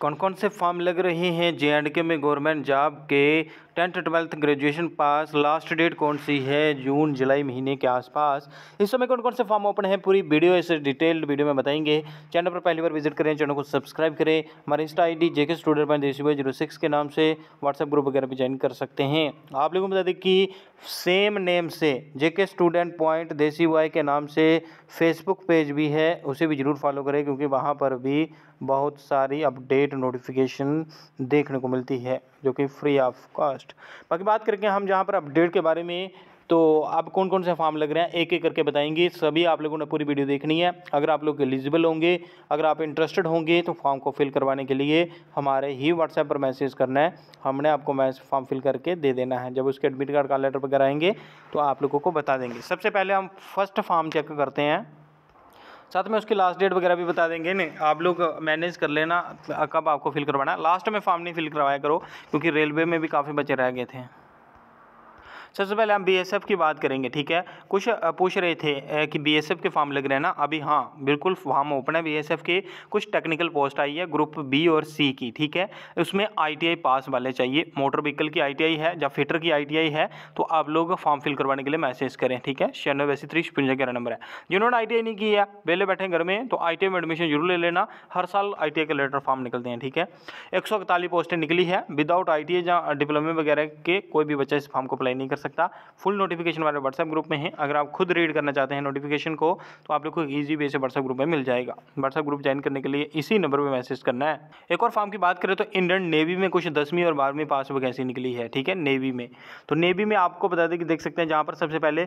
कौन कौन से फॉर्म लग रहे हैं जे एंड के में गवर्नमेंट जॉब के tenth twelfth graduation pass last date कौन सी है जून जुलाई महीने के आसपास इस समय कौन कौन से फॉर्म ओपन है पूरी वीडियो इसे डिटेल्ड वीडियो में बताएंगे चैनल पर पहली बार विजिट करें चैनल को सब्सक्राइब करें हमारे insta I D JK student point Desi zero six के नाम से व्हाट्सएप ग्रुप वगैरह भी ज्वाइन कर सकते हैं आप लोगों को बता दें कि सेम नेम से जेके स्टूडेंट पॉइंट देसी वाई के नाम से फेसबुक पेज भी है उसे भी ज़रूर फॉलो करें क्योंकि वहाँ पर भी बहुत सारी अपडेट नोटिफिकेशन देखने को मिलती है जो कि फ्री ऑफ कॉस्ट लास्ट बाकी बात करके हम जहाँ पर अपडेट के बारे में तो आप कौन कौन से फॉर्म लग रहे हैं एक एक करके बताएंगे सभी आप लोगों ने पूरी वीडियो देखनी है अगर आप लोग एलिजिबल होंगे अगर आप इंटरेस्टेड होंगे तो फॉर्म को फिल करवाने के लिए हमारे ही व्हाट्सएप पर मैसेज करना है हमने आपको मैसेज फॉर्म फिल करके दे देना है जब उसके एडमिट कार्ड का लेटर वगैरह आएंगे तो आप लोगों को बता देंगे सबसे पहले हम फर्स्ट फॉर्म चेक करते हैं साथ में उसकी लास्ट डेट वगैरह भी बता देंगे नहीं आप लोग मैनेज कर लेना कब आपको फिल करवाना लास्ट में फॉर्म नहीं फिल करवाया करो क्योंकि रेलवे में भी काफ़ी बच्चे रह गए थे सबसे पहले हम बीएसएफ की बात करेंगे ठीक है कुछ पूछ रहे थे कि बीएसएफ के फॉर्म लग रहे हैं ना अभी हाँ बिल्कुल फॉर्म ओपन है बीएसएफ के कुछ टेक्निकल पोस्ट आई है ग्रुप बी और सी की ठीक है उसमें आईटीआई पास वाले चाहिए मोटर व्हीकल की आईटीआई है या फिटर की आईटीआई है तो आप लोग फॉर्म फिल करवाने के लिए मैसेज करें ठीक है छियानवे वैसी थ्री छपंजा ग्यारह नंबर है जिन्होंने आई नहीं किया बेले बैठे घर में तो आई में एडमिशन जरूर ले लेना हर साल आई के लेटर फॉर्म निकलते हैं ठीक है एक पोस्टें निकली है विदाउट आई टी डिप्लोमे वगैरह के कोई भी बच्चा इस फॉर्म को अप्लाई नहीं कर सकता फुल नोटिफिकेशन वाले व्हाट्सएप ग्रुप में है अगर आप खुद रीड करना चाहते हैं नोटिफिकेशन को तो आप लोग को ईजी वे से व्हाट्सएप ग्रुप में मिल जाएगा व्हाट्सएप ग्रुप ज्वाइन करने के लिए इसी नंबर पर मैसेज करना है एक और फॉर्म की बात करें तो इंडियन नेवी में कुछ दसवीं और बारहवीं पास वैकेंसी निकली है ठीक है नेवी में तो नेवी में आपको बता दें कि देख सकते हैं जहाँ पर सबसे पहले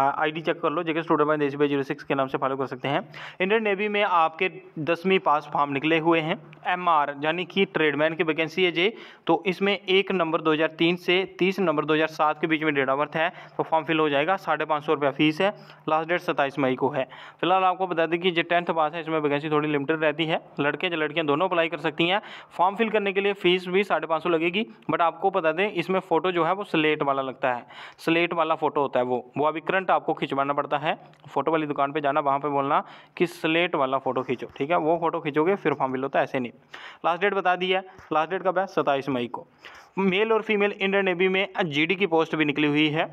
आई चेक कर लो जैसे स्टूडेंट बाई देसी जीरो सिक्स के नाम से फॉलो कर सकते हैं इंडियन नेवी में आपके दसवीं पास फॉर्म निकले हुए हैं एम आर यानी कि ट्रेडमैन की वैकेंसी है जे तो इसमें एक नंबर 2003 से 30 नंबर 2007 के बीच में डेट ऑफ बर्थ है तो फॉर्म फिल हो जाएगा साढ़े पाँच सौ रुपया फीस है लास्ट डेट सत्ताईस मई को है फिलहाल आपको बता दें कि जो टेंथ पास है इसमें वैकेंसी थोड़ी लिमिटेड रहती है लड़के या लड़कियाँ दोनों अप्लाई कर सकती हैं फॉर्म फिल करने के लिए फीस भी साढ़े पाँच सौ लगेगी बट आपको बता दें इसमें फ़ोटो जो है वो स्लेट वाला लगता है स्लेट वाला फ़ोटो होता है वो वो अभी करंट आपको खिंचवाना पड़ता है फोटो वाली दुकान पर जाना वहाँ पर बोलना कि स्लेट वाला फ़ोटो खींचो ठीक है वो फोटो खींचोगे फिर फॉर्म फिल होता है ऐसे नहीं लास्ट डेट बता दिया लास्ट डेट कब है सत्ताईस मई को मेल और फीमेल इंडियन नेवी में जीडी की पोस्ट भी निकली हुई है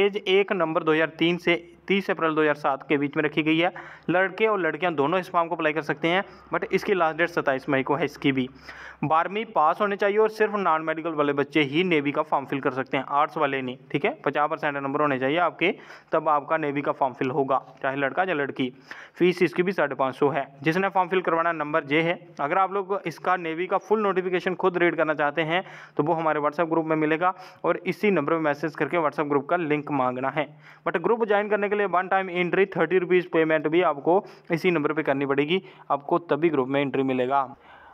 एज एक नंबर 2003 से तीस अप्रैल दो के बीच में रखी गई है लड़के और लड़कियाँ दोनों इस फॉर्म को अप्लाई कर सकते हैं बट इसकी लास्ट डेट सत्ताईस मई को है इसकी भी बारहवीं पास होने चाहिए और सिर्फ नॉन मेडिकल वाले बच्चे ही नेवी का फॉर्म फिल कर सकते हैं आर्ट्स वाले नहीं ठीक है पचास परसेंट नंबर होने चाहिए आपके तब आपका नेवी का फॉर्म फिल होगा चाहे लड़का या लड़की फीस इसकी भी साढ़े पाँच सौ है जिसने फॉर्म फिल करवाना नंबर जे है अगर आप लोग इसका नेवी का फुल नोटिफिकेशन खुद रीड करना चाहते हैं तो वो हमारे व्हाट्सएप ग्रुप में मिलेगा और इसी नंबर पर मैसेज करके व्हाट्सएप ग्रुप का लिंक मांगना है बट ग्रुप ज्वाइन करने के लिए लिए one time entry thirty rupees payment भी आपको इसी नंबर पर करनी पड़ेगी आपको तभी ग्रुप में एंट्री मिलेगा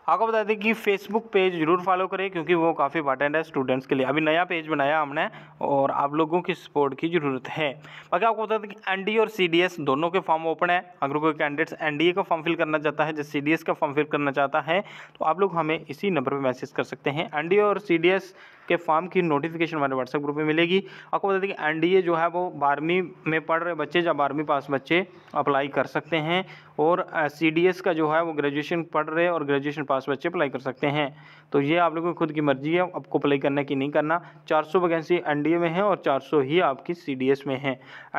आपको बता दें कि फेसबुक पेज जरूर फॉलो करें क्योंकि वो काफ़ी इंपॉर्टेंट है स्टूडेंट्स के लिए अभी नया पेज बनाया हमने और आप लोगों की सपोर्ट की ज़रूरत है बाकी आपको बता दें कि एन और सी दोनों के फॉर्म ओपन है अगर कोई कैंडिडेट्स एन का फॉर्म फिल करना चाहता है जैसे सी का फॉर्म फिल करना चाहता है तो आप लोग हमें इसी नंबर पर मैसेज कर सकते हैं एन और सी के फॉर्म की नोटिफिकेशन हमारे व्हाट्सएप ग्रुप में मिलेगी आपको बता दें कि एन जो है वो बारहवीं में पढ़ रहे बच्चे या बारहवीं पास बच्चे अप्लाई कर सकते हैं और सी का जो है वो ग्रेजुएशन पढ़ रहे और ग्रेजुएशन पास पासवर्ड से अप्लाई कर सकते हैं तो ये आप लोगों की खुद की मर्जी है आपको अप्लाई करना कि नहीं करना 400 वैकेंसी एन में है और 400 ही आपकी सी में है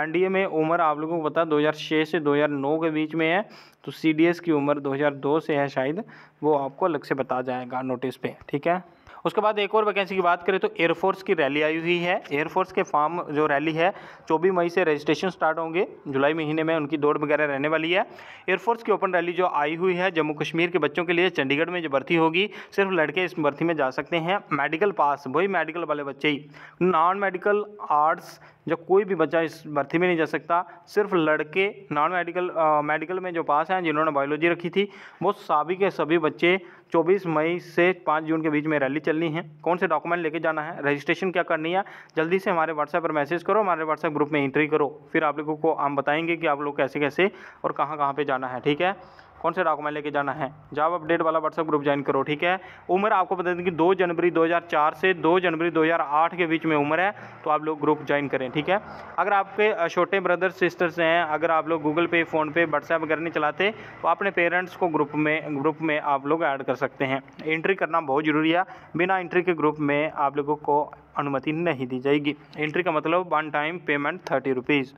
एन में उम्र आप लोगों को पता 2006 से 2009 के बीच में है तो सी की उम्र 2002 से है शायद वो आपको अलग से बता जाएगा नोटिस पे ठीक है उसके बाद एक और वैकेंसी की बात करें तो एयरफोर्स की रैली आई हुई है एयरफोर्स के फार्म जो रैली है चौबीस मई से रजिस्ट्रेशन स्टार्ट होंगे जुलाई महीने में उनकी दौड़ वगैरह रहने वाली है एयरफोर्स की ओपन रैली जो आई हुई है जम्मू कश्मीर के बच्चों के लिए चंडीगढ़ में जो भर्ती होगी सिर्फ लड़के इस भर्ती में जा सकते हैं मेडिकल पास वही मेडिकल वाले बच्चे ही नॉन मेडिकल आर्ट्स जब कोई भी बच्चा इस भर्ती में नहीं जा सकता सिर्फ लड़के नॉन मेडिकल मेडिकल में जो पास हैं जिन्होंने बायोलॉजी रखी थी वो सभी के सभी बच्चे 24 मई से 5 जून के बीच में रैली चलनी है कौन से डॉक्यूमेंट लेके जाना है रजिस्ट्रेशन क्या करनी है जल्दी से हमारे व्हाट्सएप पर मैसेज करो हमारे व्हाट्सएप ग्रुप में एंट्री करो फिर आप लोगों को हम बताएंगे कि आप लोग कैसे कैसे और कहाँ कहाँ पर जाना है ठीक है कौन से डॉक्यूमेंट लेके जाना है जॉब अपडेट वाला व्हाट्सअप ग्रुप ज्वाइन करो ठीक है उम्र आपको बता दें कि दो जनवरी 2004 से दो जनवरी 2008 के बीच में उम्र है तो आप लोग ग्रुप ज्वाइन करें ठीक है अगर आपके छोटे ब्रदर सिस्टर्स हैं अगर आप लोग गूगल पे फ़ोनपे व्हाट्सएप वगैरह नहीं चलाते तो अपने पेरेंट्स को ग्रुप में ग्रुप में आप लोग ऐड कर सकते हैं एंट्री करना बहुत ज़रूरी है बिना एंट्री के ग्रुप में आप लोगों को अनुमति नहीं दी जाएगी एंट्री का मतलब one time payment thirty rupees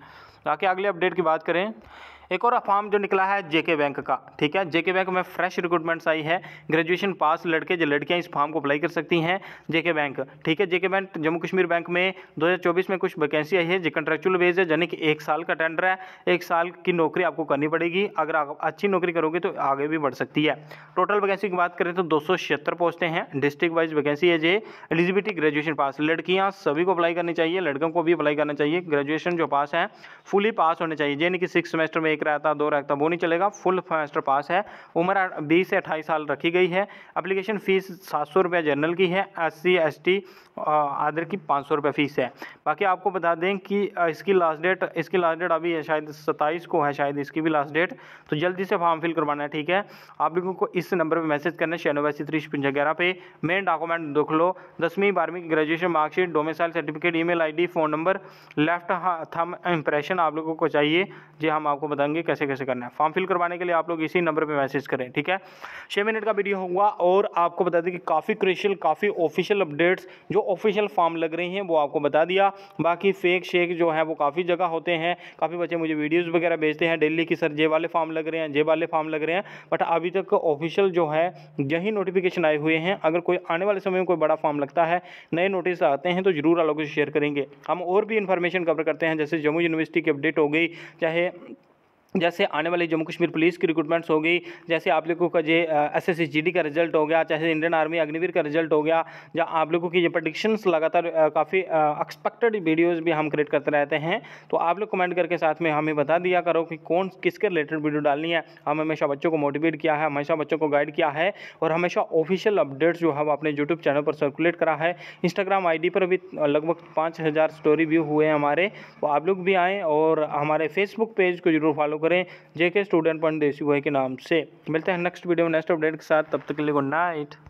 बाकी अगले अपडेट की बात करें एक और फॉर्म जो निकला है जेके बैंक का ठीक है जेके बैंक में फ्रेश रिक्रूटमेंट्स आई है ग्रेजुएशन पास लड़के जो लड़कियाँ इस फॉर्म को अप्लाई कर सकती हैं जेके बैंक ठीक है JK bank Jammu Kashmir bank में दो में कुछ वैकेंसी आई है जो कंट्रेक्चुअल बेस है यानी कि एक साल का टेंडर है एक साल की नौकरी आपको करनी पड़ेगी अगर आप अच्छी नौकरी करोगे तो आगे भी बढ़ सकती है टोटल वैकेंसी की बात करें तो दो पोस्टें हैं डिस्ट्रिक्ट वाइज वैकेंसी है जे एलिजिबिलिटी ग्रेजुएशन पास लड़कियाँ सभी को अप्लाई करनी चाहिए लड़कों को भी अप्लाई करना चाहिए ग्रेजुएशन जो पास है फुली पास होने चाहिए यानी कि सिक्स सेमेस्टर में एक एक रहता दो रहता वो नहीं चलेगा फुल मास्टर पास है उम्र बीस से अट्ठाईस साल रखी गई है अप्लीकेशन फ़ीस सात सौ रुपये जनरल की है एस सी एस टी आदर की पाँच सौ रुपये फ़ीस है बाकी आपको बता दें कि इसकी लास्ट डेट इसकी लास्ट डेट अभी है शायद सत्ताईस को है शायद इसकी भी लास्ट डेट तो जल्दी से फॉर्म फिल करवाना है ठीक है आप लोगों को इस नंबर पर मैसेज करना है छियानवे तीस छपंजा ग्यारह पे मेन डॉक्यूमेंट देख लो दसवीं बारहवीं की graduation marksheet domicile certificate email ID phone number left thumb impression आप लोगों को चाहिए जी हाँ, हम आपको बताएंगे बताएंगे कैसे कैसे करना है फॉर्म फिल करवाने के लिए आप लोग इसी नंबर पर मैसेज करें ठीक है छः मिनट का वीडियो होगा और आपको बता दें कि काफ़ी क्रिशियल काफ़ी ऑफिशियल अपडेट्स जो ऑफिशियल फॉर्म लग रही हैं वो आपको बता दिया बाकी फेक शेक जो है वो काफ़ी जगह होते हैं काफ़ी बच्चे मुझे वीडियोज़ वगैरह भेजते हैं डेली की सर जे वाले फॉर्म लग रहे हैं जे वाले फॉर्म लग रहे हैं बट अभी तक ऑफिशियल जो है यही नोटिफिकेशन आए हुए हैं अगर कोई आने वाले समय में कोई बड़ा फॉर्म लगता है नए नोटिस आते हैं तो ज़रूर आप लोगों से शेयर करेंगे हम और भी इन्फॉर्मेशन कवर करते हैं जैसे जम्मू यूनिवर्सिटी की अपडेट हो गई चाहे जैसे आने वाली जम्मू कश्मीर पुलिस की रिक्रूटमेंट्स हो गई जैसे आप लोगों का जो एस एस का रिजल्ट हो गया चाहे इंडियन आर्मी अग्निवीर का रिजल्ट हो गया या आप लोगों की ये प्रडिक्शंस लगातार काफ़ी एक्सपेक्टेड वीडियोस भी हम क्रिएट करते रहते हैं तो आप लोग कमेंट करके साथ में हमें बता दिया करो कि कौन किसके रिलेटेड वीडियो डालनी है हम हमेशा बच्चों को मोटिवेट किया है हमेशा बच्चों को गाइड किया है और हमेशा ऑफिशियल अपडेट्स जो हम अपने यूट्यूब चैनल पर सर्कुलेट करा है इंस्टाग्राम आई पर भी लगभग पाँच स्टोरी व्यू हुए हैं हमारे तो आप लोग भी आएँ और हमारे फेसबुक पेज को जरूर फॉलो करें जेके स्टूडेंट पंडित देसी भाई के नाम से मिलते हैं नेक्स्ट वीडियो में नेक्स्ट अपडेट के साथ तब तक के लिए गुड नाइट